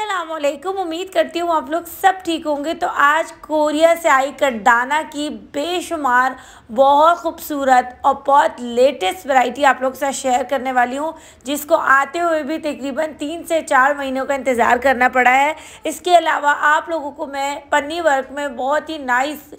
असलम उम्मीद करती हूँ आप लोग सब ठीक होंगे तो आज कोरिया से आई कटदाना की बेशुमार बहुत खूबसूरत और बहुत लेटेस्ट वैरायटी आप लोग के साथ शेयर करने वाली हूँ जिसको आते हुए भी तकरीबन तीन से चार महीनों का इंतज़ार करना पड़ा है इसके अलावा आप लोगों को मैं पन्नी वर्क में बहुत ही नाइस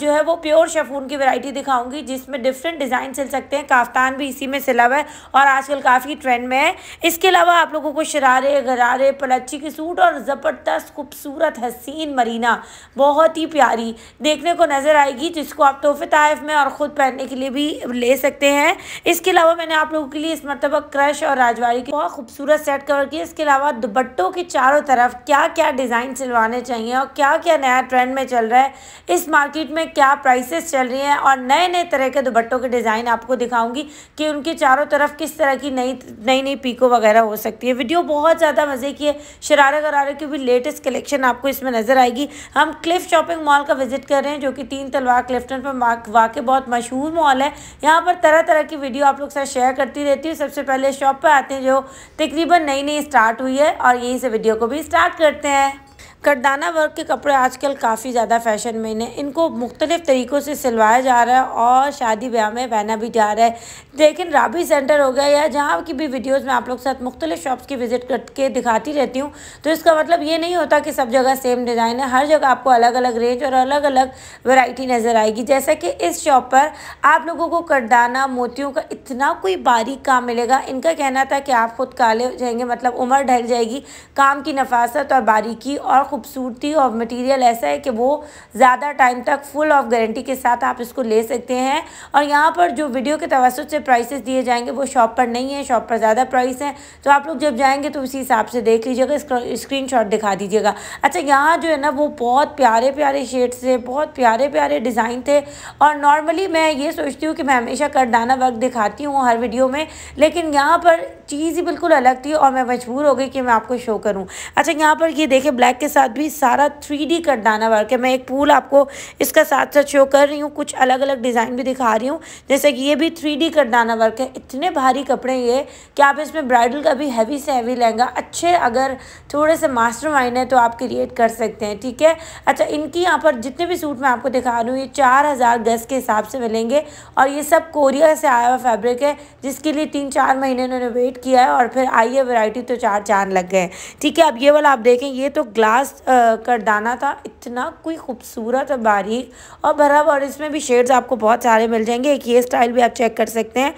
जो है वो प्योर शेफून की वैरायटी दिखाऊंगी जिसमें डिफरेंट डिज़ाइन सिल सकते हैं काफ्तान भी इसी में सिला हुआ है और आजकल काफ़ी ट्रेंड में है इसके अलावा आप लोगों को शरारे गरारे पलच्ची की सूट और ज़बरदस्त खूबसूरत हसीन मरीना बहुत ही प्यारी देखने को नज़र आएगी जिसको आप तोहफे तहफ़ में और ख़ुद पहनने के लिए भी ले सकते हैं इसके अलावा मैंने आप लोगों के लिए इस मरतबा क्रश और राजवाड़ी की बहुत खूबसूरत सेट कवर किया इसके अलावा दुपट्टों के चारों तरफ क्या क्या डिज़ाइन सिलवाने चाहिए और क्या क्या नया ट्रेंड में चल रहा है इस मार्केट में क्या प्राइसेस चल रही हैं और नए नए तरह के दुपट्टों के डिज़ाइन आपको दिखाऊंगी कि उनके चारों तरफ किस तरह की नई नई नई पीको वगैरह हो सकती है वीडियो बहुत ज़्यादा मज़े की है शरारा गरारा की भी लेटेस्ट कलेक्शन आपको इसमें नज़र आएगी हम क्लिफ शॉपिंग मॉल का विजिट कर रहे हैं जो कि तीन तलवार क्लिफ्टन पर वाकई बहुत मशहूर मॉल है यहाँ पर तरह तरह की वीडियो आप लोग साथ शेयर करती रहती हूँ सबसे पहले शॉप पर आते हैं जो तकरीबन नई नई स्टार्ट हुई है और यहीं से वीडियो को भी स्टार्ट करते हैं करदाना वर्क के कपड़े आजकल काफ़ी ज़्यादा फैशन में इन्हें इनको मुख्तलिफ़ तरीक़ों से सिलवाया जा रहा है और शादी ब्याह में पहना भी जा रहा है लेकिन राबी सेंटर हो गया या जहाँ की भी वीडियोज़ में आप लोग के साथ मुख्तलिफ शॉप्स की विज़िट करके दिखाती रहती हूँ तो इसका मतलब ये नहीं होता कि सब जगह सेम डिज़ाइन है हर जगह आपको अलग अलग रेंज और अलग अलग वैरायटी नज़र आएगी जैसा कि इस शॉप पर आप लोगों को करदाना मोतियों का इतना कोई बारीक काम मिलेगा इनका कहना था कि आप खुद काले हो जाएंगे मतलब उम्र ढल जाएगी काम की नफासत और बारीकी और खूबसूरती और मटेरियल ऐसा है कि वो ज़्यादा टाइम तक फुल ऑफ गारंटी के साथ आप इसको ले सकते हैं और यहाँ पर जो वीडियो के तवसत से प्राइसेस दिए जाएंगे वो शॉप पर नहीं है शॉप पर ज़्यादा प्राइस है तो आप लोग जब जाएंगे तो उसी हिसाब से देख लीजिएगा स्क्रीन दिखा दीजिएगा अच्छा यहाँ जो है ना वो बहुत प्यारे प्यारे शेड्स थे बहुत प्यारे प्यारे डिज़ाइन थे और नॉर्मली मैं ये सोचती हूँ कि मैं हमेशा करदाना वर्क दिखाती हूँ हर वीडियो में लेकिन यहाँ पर चीज़ ही बिल्कुल अलग थी और मैं मजबूर हो गई कि मैं आपको शो करूँ अच्छा यहाँ पर ये देखें ब्लैक के साथ भी सारा थ्री डी कटदाना वर्क है मैं एक फूल आपको इसका साथ साथ शो कर रही हूँ कुछ अलग अलग डिज़ाइन भी दिखा रही हूँ जैसे कि ये भी थ्री डी कटदाना वर्क है इतने भारी कपड़े ये कि आप इसमें ब्राइडल का भी हैवी से हैवी लहंगा अच्छे अगर थोड़े से मास्टर माइंड है तो आप क्रिएट कर सकते हैं ठीक है अच्छा इनकी यहाँ पर जितने भी सूट मैं आपको दिखा रही हूँ ये चार हज़ार गज़ के हिसाब से मिलेंगे और ये सब कोरिया से आया हुआ फैब्रिक है जिसके लिए तीन चार महीने इन्होंने वेट सेट किया है और फिर आई है वैरायटी तो चार चांद लग गए ठीक है अब ये वाला आप देखें ये तो ग्लास कर दाना था इतना कोई खूबसूरत और बारीक और भरा हुआ और इसमें भी शेड्स आपको बहुत सारे मिल जाएंगे एक ये स्टाइल भी आप चेक कर सकते हैं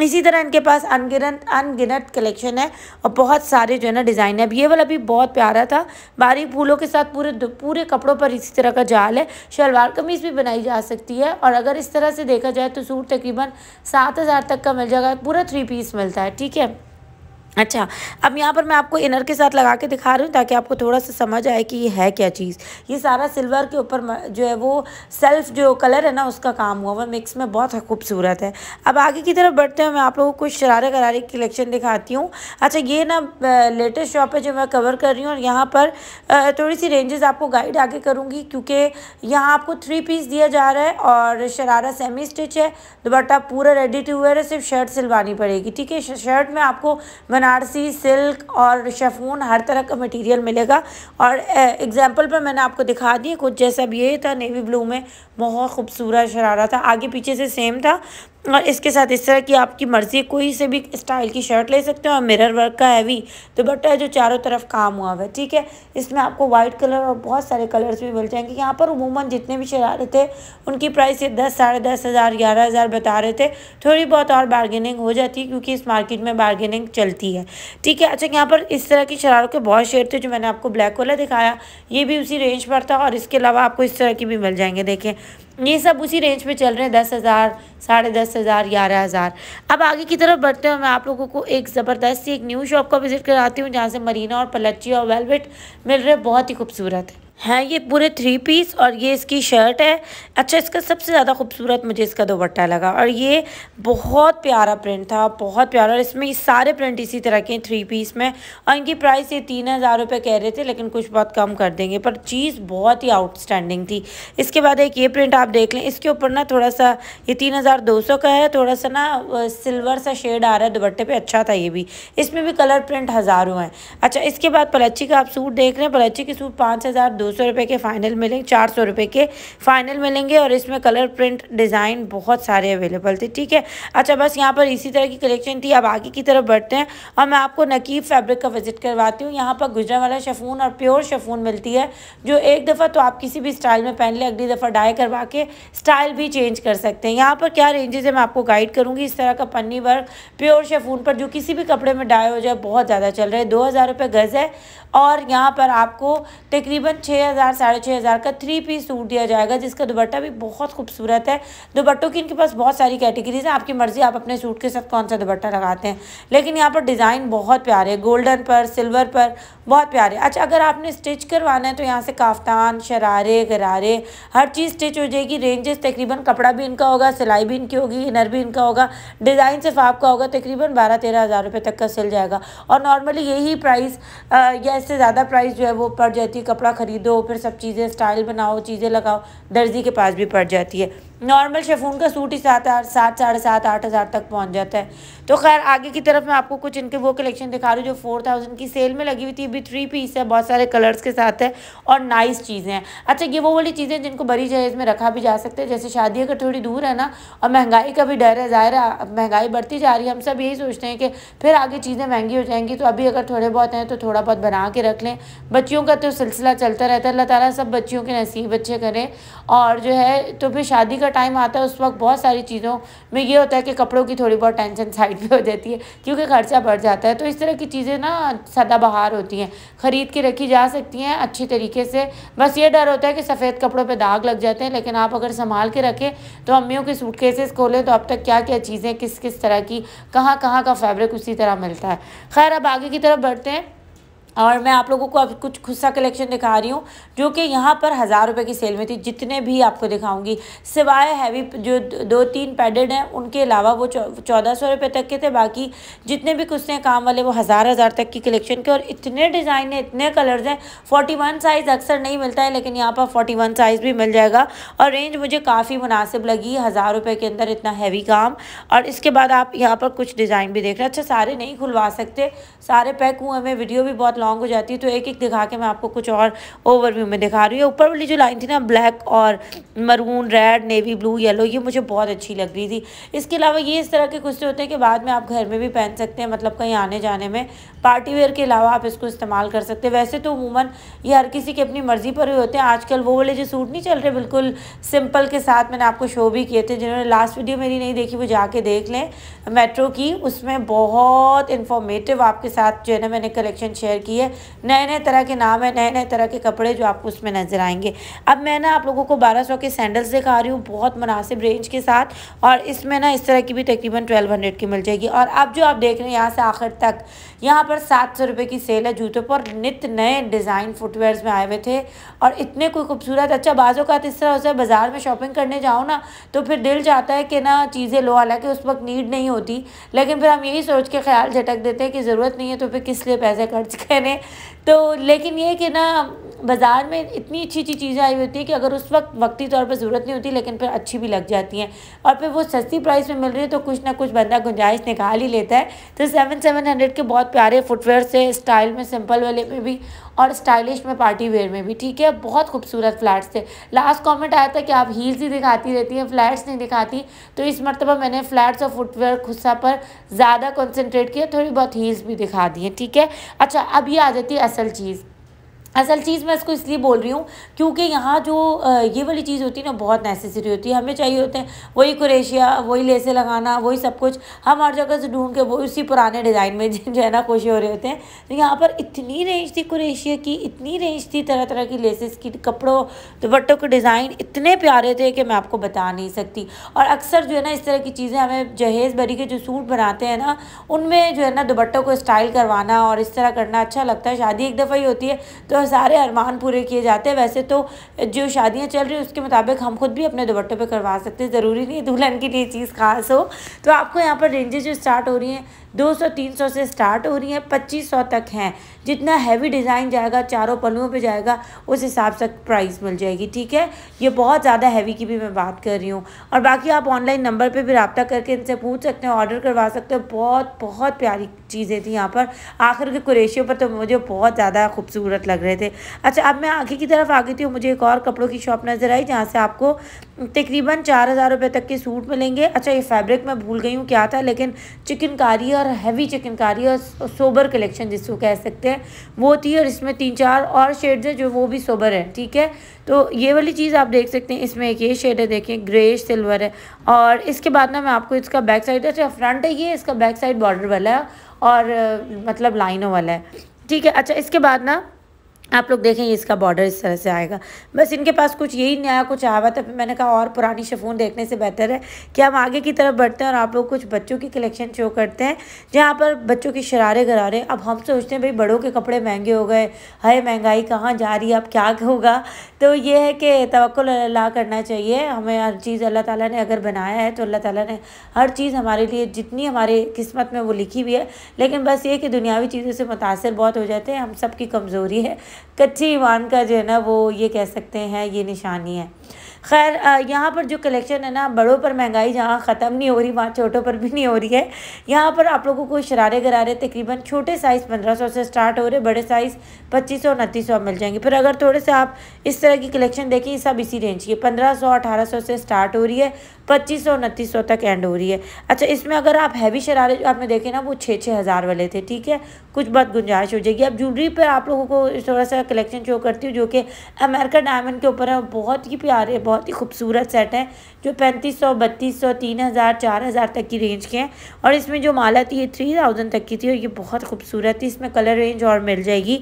इसी तरह इनके पास अनगिनत अनगिनत कलेक्शन है और बहुत सारे जो है ना डिज़ाइन है अब ये वाला भी बहुत प्यारा था बारीक फूलों के साथ पूरे पूरे कपड़ों पर इसी तरह का जाल है शलवार कमीज़ भी बनाई जा सकती है और अगर इस तरह से देखा जाए तो सूट तकरीबन सात हज़ार तक का मिल जाएगा पूरा थ्री पीस मिलता है ठीक है अच्छा अब यहाँ पर मैं आपको इनर के साथ लगा के दिखा रही हूँ ताकि आपको थोड़ा सा समझ आए कि ये है क्या चीज़ ये सारा सिल्वर के ऊपर जो है वो सेल्फ जो कलर है ना उसका काम हुआ हुआ मिक्स में बहुत खूबसूरत है अब आगे की तरफ बढ़ते हुए मैं आप लोगों को कुछ शरारे करारे की कलेक्शन दिखाती हूँ अच्छा ये ना लेटेस्ट शॉप है जो मैं कवर कर रही हूँ और यहाँ पर थोड़ी सी रेंजेस आपको गाइड आगे करूँगी क्योंकि यहाँ आपको थ्री पीस दिया जा रहा है और शरारा सेमी स्टिच है दुपट्टा पूरा रेडी टू वेयर है सिर्फ शर्ट सिलवानी पड़ेगी ठीक है शर्ट में आपको बनारसी सिल्क और शेफून हर तरह का मटेरियल मिलेगा और एग्जांपल पर मैंने आपको दिखा दी कुछ जैसा भी ये था नेवी ब्लू में बहुत खूबसूरत शरारा था आगे पीछे से सेम था और इसके साथ इस तरह की आपकी मर्ज़ी कोई से भी स्टाइल की शर्ट ले सकते हो और मिरर वर्क का हैवी दुपट्टा है जो चारों तरफ काम हुआ हुआ है ठीक है इसमें आपको वाइट कलर और बहुत सारे कलर्स भी मिल जाएंगे यहाँ पर उमूमन जितने भी शरारे थे उनकी प्राइस ये दस साढ़े दस हज़ार ग्यारह हज़ार बता रहे थे थोड़ी बहुत और बार्गेनिंग हो जाती है क्योंकि इस मार्केट में बार्गेनिंग चलती है ठीक है अच्छा यहाँ पर इस तरह की शरारों के बहुत शेड थे जो मैंने आपको ब्लैक वाला दिखाया ये भी उसी रेंज पर था और इसके अलावा आपको इस तरह की भी मिल जाएंगे देखें ये सब उसी रेंज में चल रहे हैं दस हज़ार साढ़े दस हज़ार ग्यारह हज़ार अब आगे की तरफ बढ़ते हुए मैं आप लोगों को एक ज़बरदस्त एक न्यू शॉप का विज़िट कराती हूँ जहाँ से मरीना और पलच्ची और वेलवेट मिल रहे बहुत ही खूबसूरत है हैं ये पूरे थ्री पीस और ये इसकी शर्ट है अच्छा इसका सबसे ज़्यादा खूबसूरत मुझे इसका दोपट्टा लगा और ये बहुत प्यारा प्रिंट था बहुत प्यारा और इसमें ये सारे प्रिंट इसी तरह के थ्री पीस में और इनकी प्राइस ये तीन हज़ार रुपये कह रहे थे लेकिन कुछ बहुत कम कर देंगे पर चीज़ बहुत ही आउटस्टैंडिंग थी इसके बाद एक ये प्रिंट आप देख लें इसके ऊपर ना थोड़ा सा ये तीन हज़ार दो सौ का है थोड़ा सा ना सिल्वर सा शेड आ रहा है दुपट्टे पर अच्छा था ये भी इसमें भी कलर प्रिंट हज़ारों हैं अच्छा इसके बाद पलच्ची का आप सूट देख रहे हैं पलच्ची के सूट पाँच हज़ार दो सौ रुपये के फ़ाइनल मिलेंगे चार सौ रुपये के फ़ाइनल मिलेंगे और इसमें कलर प्रिंट डिज़ाइन बहुत सारे अवेलेबल थे ठीक है अच्छा बस यहाँ पर इसी तरह की कलेक्शन थी अब आगे की तरफ बढ़ते हैं और मैं आपको नकीब फैब्रिक का विजिट करवाती हूँ यहाँ पर गुजरा वाला शफून और प्योर शफून मिलती है जो एक दफ़ा तो आप किसी भी स्टाइल में पहन लें अगली दफ़ा डाई करवा के स्टाइल भी चेंज कर सकते हैं यहाँ पर क्या रेंजेज है मैं आपको गाइड करूँगी इस तरह का पन्नी वर्क प्योर शेफून पर जो किसी भी कपड़े में डाई हो जाए बहुत ज़्यादा चल रहा है दो हज़ार रुपये गज़ है और यहाँ पर आपको तकरीबन छः छः हज़ार साढ़े छः हज़ार का थ्री पीस सूट दिया जाएगा जिसका दुपट्टा भी बहुत खूबसूरत है दुपट्टों की इनके पास बहुत सारी कैटेगरीज हैं आपकी मर्ज़ी आप अपने सूट के साथ कौन सा दुपट्टा लगाते हैं लेकिन यहाँ पर डिज़ाइन बहुत प्यारे गोल्डन पर सिल्वर पर बहुत प्यारे अच्छा अगर आपने स्टिच करवाना है तो यहाँ से काफ्तान शरारे गरारे हर चीज़ स्टिच हो जाएगी रेंजेस तकरीबन कपड़ा भी इनका होगा सिलाई भी इनकी होगी इनर भी इनका होगा डिज़ाइन सिर्फ आपका होगा तकरीबन बारह तेरह हज़ार रुपये तक का सिल जाएगा और नॉर्मली यही प्राइस या इससे ज़्यादा प्राइस जो है वो पड़ जाती है कपड़ा खरीद खरीदो फिर सब चीज़ें स्टाइल बनाओ चीज़ें लगाओ दर्जी के पास भी पड़ जाती है नॉर्मल शेफून का सूट ही सात आठ सात साढ़े सात आठ हज़ार तक पहुंच जाता है तो खैर आगे की तरफ मैं आपको कुछ इनके वो कलेक्शन दिखा रही हूँ जो फोर थाउजेंड की सेल में लगी हुई थी अभी थ्री पीस है बहुत सारे कलर्स के साथ है और नाइस चीज़ें हैं अच्छा ये वो वाली चीज़ें जिनको बड़ी जहेज में रखा भी जा सकता है जैसे शादी का थोड़ी दूर है ना और महंगाई का भी डर है ज़ाहिर है महंगाई बढ़ती जा रही है हम सब यही सोचते हैं कि फिर आगे चीज़ें महंगी हो जाएंगी तो अभी अगर थोड़े बहुत हैं तो थोड़ा बहुत बना के रख लें बच्चियों का तो सिलसिला चलता रहता है अल्लाह ताली सब बच्चियों के नसीब अच्छे करें और जो है तो फिर शादी का टाइम आता है उस वक्त बहुत सारी चीज़ों में ये होता है कि कपड़ों की थोड़ी बहुत टेंशन साइड पे हो जाती है क्योंकि खर्चा बढ़ जाता है तो इस तरह की चीज़ें ना सदाबहार होती हैं ख़रीद के रखी जा सकती हैं अच्छी तरीके से बस ये डर होता है कि सफ़ेद कपड़ों पर दाग लग जाते हैं लेकिन आप अगर संभाल के रखें तो अम्मियों के सूट केसेस खोलें तो अब तक क्या क्या चीज़ें किस किस तरह की कहाँ कहाँ का फैब्रिक उसी तरह मिलता है खैर अब आगे की तरफ बढ़ते हैं और मैं आप लोगों को अब कुछ खुस्सा कलेक्शन दिखा रही हूँ जो कि यहाँ पर हज़ार रुपए की सेल में थी जितने भी आपको दिखाऊंगी सिवाय हैवी जो दो तीन पैडेड हैं उनके अलावा वो चौदह सौ रुपये तक के थे बाकी जितने भी कुछ काम वाले वो हज़ार हज़ार तक की कलेक्शन के और इतने डिज़ाइन हैं इतने कलर्स हैं फोर्टी वन साइज़ अक्सर नहीं मिलता है लेकिन यहाँ पर फोर्टी वन साइज़ भी मिल जाएगा और रेंज मुझे काफ़ी मुनासिब लगी हज़ार रुपये के अंदर इतना हैवी काम और इसके बाद आप यहाँ पर कुछ डिज़ाइन भी देख रहे अच्छा सारे नहीं खुलवा सकते सारे पैक हुए हमें वीडियो भी बहुत लॉन्ग हो जाती है तो एक एक दिखा के मैं आपको कुछ और ओवरव्यू में दिखा रही हूँ ऊपर वाली जो लाइन थी ना ब्लैक और maroon red navy blue yellow ये मुझे बहुत अच्छी लग रही थी इसके अलावा ये इस तरह के कुछ तो होते हैं कि बाद में आप घर में भी पहन सकते हैं मतलब कहीं आने जाने में पार्टी वेयर के अलावा आप इसको इस्तेमाल कर सकते हैं वैसे तो वूमन ये हर किसी की अपनी मर्ज़ी पर ही होते हैं आजकल वो वाले जो सूट नहीं चल रहे बिल्कुल सिंपल के साथ मैंने आपको शो भी किए थे जिन्होंने लास्ट वीडियो मेरी नहीं देखी वो जाके देख लें मेट्रो की उसमें बहुत इन्फॉर्मेटिव आपके साथ जो है ना मैंने कलेक्शन शेयर की की है नए नए तरह के नाम है नए नए तरह के कपड़े जो आपको उसमें नज़र आएंगे अब मैं ना आप लोगों को बारह सौ के सैंडल्स दिखा रही हूँ बहुत मुनासिब रेंज के साथ और इसमें ना इस तरह की भी तकरीबन ट्वेल्व हंड्रेड की मिल जाएगी और अब जो आप देख रहे हैं यहाँ से आखिर तक यहाँ पर सात सौ रुपये की सेल है जूतों पर नित नए डिज़ाइन फुटवेयर में आए हुए थे और इतने कोई खूबसूरत अच्छा बाज़ों का तो इस तरह होता है बाज़ार में शॉपिंग करने जाओ ना तो फिर दिल जाता है कि ना चीज़ें लो हालांकि उस वक्त नीड नहीं होती लेकिन फिर हम यही सोच के ख्याल झटक देते हैं कि ज़रूरत नहीं है तो फिर किस लिए पैसे खर्च कर मैंने तो लेकिन ये कि ना बाज़ार में इतनी अच्छी अच्छी चीज़ें आई होती हैं कि अगर उस वक्त वक्ती तौर पर ज़रूरत नहीं होती लेकिन फिर अच्छी भी लग जाती हैं और फिर वो सस्ती प्राइस में मिल रही है तो कुछ ना कुछ बंदा गुंजाइश निकाल ही लेता है तो सेवन सेवन हंड्रेड के बहुत प्यारे फुटवेयर से स्टाइल में सिंपल वाले में भी और स्टाइलिश में पार्टी वेयर में भी ठीक है बहुत खूबसूरत फ्लैट्स थे लास्ट कमेंट आया था कि आप हील्स ही दिखाती रहती हैं फ्लैट्स नहीं दिखाती तो इस मरतबा मैंने फ्लैट्स और फुटवेयर खुस्सा पर ज़्यादा कंसंट्रेट किया थोड़ी बहुत हील्स भी दिखा दी हैं ठीक है अच्छा अब ये आ जाती है असल चीज़ असल चीज़ मैं इसको इसलिए बोल रही हूँ क्योंकि यहाँ जो ये वाली चीज़ होती है ना बहुत नेसेसरी होती है हमें चाहिए होते हैं वही कुरेशिया वही लेसे लगाना वही सब कुछ हम हर जगह से ढूंढ के वो उसी पुराने डिज़ाइन में जो है ना खुशी हो रहे होते हैं तो यहाँ पर इतनी रेंज थी कुरेशिया की इतनी रेंज थी तरह तरह की लेसेस की कपड़ों दुपट्टों के डिज़ाइन इतने प्यारे थे कि मैं आपको बता नहीं सकती और अक्सर जो है ना इस तरह की चीज़ें हमें जहेज़ भरी के जो सूट बनाते हैं ना उनमें जो है ना दुपट्टों को स्टाइल करवाना और इस तरह करना अच्छा लगता है शादी एक दफ़ा ही होती है तो सारे अरमान पूरे किए जाते हैं वैसे तो जो शादियाँ चल रही है उसके मुताबिक हम खुद भी अपने दुपट्टों पर करवा सकते हैं ज़रूरी नहीं दुल्हन के लिए चीज़ खास हो तो आपको यहाँ पर रेंजेज जो स्टार्ट हो रही हैं 200-300 से स्टार्ट हो रही हैं 2500 तक हैं जितना हैवी डिज़ाइन जाएगा चारों पलुओं पे जाएगा उस हिसाब से प्राइस मिल जाएगी ठीक है ये बहुत ज़्यादा हैवी की भी मैं बात कर रही हूँ और बाकी आप ऑनलाइन नंबर पर भी रबता करके इनसे पूछ सकते हैं ऑर्डर करवा सकते हो बहुत बहुत प्यारी चीज़ें थी यहाँ पर आखिर के कुरेशियों पर तो मुझे बहुत ज़्यादा खूबसूरत लग रहे थे अच्छा अब मैं आगे की तरफ आ गई थी मुझे एक और कपड़ों की शॉप नज़र आई जहाँ से आपको तकरीबन चार हज़ार रुपये तक के सूट मिलेंगे अच्छा ये फैब्रिक मैं भूल गई हूँ क्या था लेकिन चिकनकारी और हैवी चिकनकारी और सोबर कलेक्शन जिसको कह सकते हैं वो थी और इसमें तीन चार और शेड्स हैं जो वो भी सोबर है ठीक है तो ये वाली चीज़ आप देख सकते हैं इसमें एक ये शेड है देखें ग्रे सिल्वर है और इसके बाद ना मैं आपको इसका बैक साइड अच्छा फ्रंट है ये इसका बैक साइड बॉर्डर वाला है और मतलब लाइनों वाला है ठीक है अच्छा इसके बाद ना आप लोग देखें इसका बॉर्डर इस तरह से आएगा बस इनके पास कुछ यही नया कुछ आया हुआ था फिर मैंने कहा और पुरानी शफून देखने से बेहतर है कि हम आगे की तरफ बढ़ते हैं और आप लोग कुछ बच्चों की कलेक्शन शो करते हैं जहाँ पर बच्चों की शरारे गरारे अब हम सोचते हैं भाई बड़ों के कपड़े महंगे हो गए हाय महंगाई कहाँ जा रही है अब क्या होगा तो ये है कि तवक्ल अल्लाह करना चाहिए हमें हर चीज़ अल्लाह ताला ने अगर बनाया है तो अल्लाह ताला ने हर चीज़ हमारे लिए जितनी हमारे किस्मत में वो लिखी हुई है लेकिन बस ये कि दुनियावी चीज़ों से मुतासर बहुत हो जाते हैं हम सब की कमज़ोरी है कच्चे ईमान का जो है ना वो ये कह सकते हैं ये निशानी है खैर यहाँ पर जो कलेक्शन है ना बड़ों पर महंगाई जहाँ ख़त्म नहीं हो रही वहाँ छोटों पर भी नहीं हो रही है यहाँ पर आप लोगों को शरारे गरारे तकरीबन छोटे साइज़ पंद्रह सौ से स्टार्ट हो रहे बड़े साइज़ पच्चीस सौ उनतीस सौ मिल जाएंगे फिर अगर थोड़े से आप इस तरह की कलेक्शन देखें सब इसी रेंज की पंद्रह सौ अठारह सौ से स्टार्ट हो रही है पच्चीस सौ उनतीस सौ तक एंड हो रही है अच्छा इसमें अगर आप हैवी शरारे जो आपने देखे ना वो छः छः हज़ार वाले थे ठीक है कुछ बहुत गुंजाइश हो जाएगी अब ज्वेलरी पर आप लोगों को थोड़ा सा कलेक्शन शो करती हूँ जो कि अमेरिका डायमंड के ऊपर है बहुत ही प्यारे बहुत ही खूबसूरत सेट हैं जो पैंतीस सौ बत्तीस सौ तीन हज़ार चार हज़ार तक की रेंज के हैं और इसमें जो माला थी ये थ्री थाउजेंड तक की थी और ये बहुत खूबसूरत थी इसमें कलर रेंज और मिल जाएगी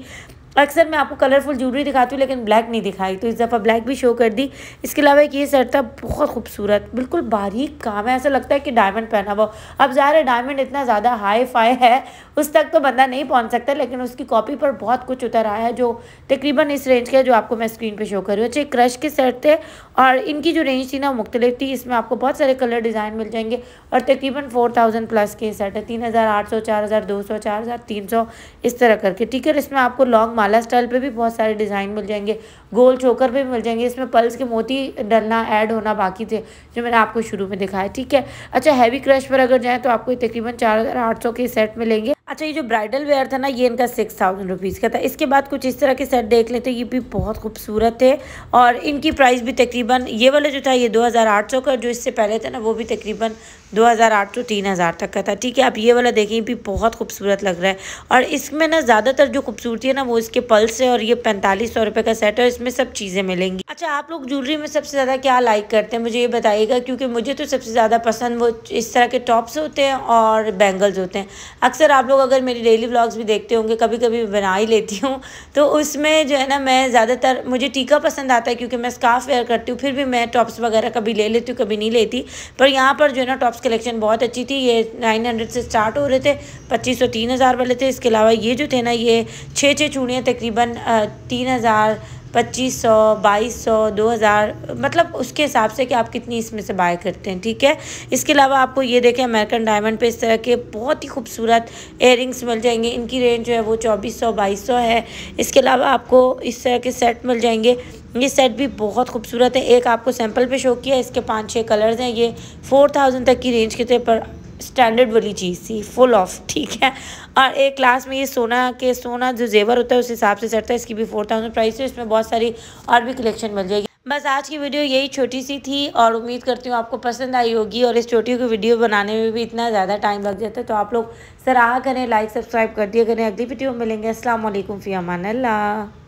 अक्सर मैं आपको कलरफुल ज्वेलरी दिखाती हूँ लेकिन ब्लैक नहीं दिखाई तो इस दफ़ा ब्लैक भी शो कर दी इसके अलावा एक ये सेट था बहुत खूबसूरत बिल्कुल बारीक काम है ऐसा लगता है कि डायमंड पहना हुआ अब ज़ाहिर है डायमंड इतना ज़्यादा हाई फाई है उस तक तो बंदा नहीं पहुँच सकता लेकिन उसकी कॉपी पर बहुत कुछ उतर आया है जो तकरीबन इस रेंज के जो आपको मैं स्क्रीन पर शो कर रही हूँ अच्छे क्रश के सेट थे और इनकी जो रेंज थी ना मुख्तलिफ थी इसमें आपको बहुत सारे कलर डिज़ाइन मिल जाएंगे और तकरीबन फोर थाउजेंड प्लस के सेट है तीन हज़ार आठ सौ चार हज़ार दो सौ चार हज़ार तीन सौ इस तरह करके ठीक है इसमें आपको लॉन्ग माला स्टाइल पे भी बहुत सारे डिज़ाइन मिल जाएंगे गोल चोकर पे भी मिल जाएंगे इसमें पल्स के मोती डलना ऐड होना बाकी थे जो मैंने आपको शुरू में दिखाया ठीक है अच्छा हैवी क्रश पर अगर जाएँ तो आपको तकरीबन चार हज़ार आठ सौ के सेट मिलेंगे अच्छा ये जो ब्राइडल वेयर था ना ये इनका सिक्स थाउजेंड रुपीज़ का था इसके बाद कुछ इस तरह के सेट देख लेते हैं ये भी बहुत खूबसूरत थे और इनकी प्राइस भी तकरीबन ये वाला जो था ये दो हज़ार आठ सौ का जो इससे पहले था ना वो भी तकरीबन 2008 टू 3000 तक का था ठीक है आप ये वाला देखें भी बहुत खूबसूरत लग रहा है और इसमें ना ज़्यादातर जो खूबसूरती है ना वो इसके पल्स है और ये पैंतालीस सौ रुपये का सेट है इसमें सब चीज़ें मिलेंगी अच्छा आप लोग ज्वेलरी में सबसे ज़्यादा क्या लाइक करते हैं मुझे ये बताइएगा क्योंकि मुझे तो सबसे ज़्यादा पसंद वो इस तरह के टॉप्स होते हैं और बैंगल्स होते हैं अक्सर आप लोग अगर मेरी डेली ब्लॉग्स भी देखते होंगे कभी कभी बना ही लेती हूँ तो उसमें जो है ना मैं ज़्यादातर मुझे टीका पसंद आता है क्योंकि मैं स्काफ वेयर करती हूँ फिर भी मैं टॉप्स वगैरह कभी ले लेती हूँ कभी नहीं लेती पर यहाँ पर जो है ना टॉप्स कलेक्शन बहुत अच्छी थी ये नाइन हंड्रेड से स्टार्ट हो रहे थे पच्चीस सौ तीन हज़ार वाले थे इसके अलावा ये जो थे ना ये छः छः चूड़ियाँ तकरीबन तीन हज़ार पच्चीस सौ बाईस सौ दो हज़ार मतलब उसके हिसाब से कि आप कितनी इसमें से बाय करते हैं ठीक है इसके अलावा आपको ये देखें अमेरिकन डायमंड पे इस तरह के बहुत ही खूबसूरत एयर मिल जाएंगे इनकी रेंज जो है वो चौबीस सौ बाईस सौ है इसके अलावा आपको इस तरह के सेट मिल जाएंगे ये सेट भी बहुत खूबसूरत है एक आपको सैम्पल पे शो किया इसके पाँच छः कलर्स हैं ये फोर थाउजेंड तक की रेंज के थे पर स्टैंडर्ड वाली चीज़ थी फुल ऑफ ठीक है और एक क्लास में ये सोना के सोना जो जेवर होता है उस हिसाब से सेट है इसकी भी फोर थाउजेंड प्राइस है इसमें बहुत सारी और भी कलेक्शन मिल जाएगी बस आज की वीडियो यही छोटी सी थी और उम्मीद करती हूँ आपको पसंद आई होगी और इस छोटी को वीडियो बनाने में भी इतना ज़्यादा टाइम लग जाता है तो आप लोग सराह करें लाइक सब्सक्राइब कर दिया करें अगली वीडियो में मिलेंगे असलम फ़ी अमान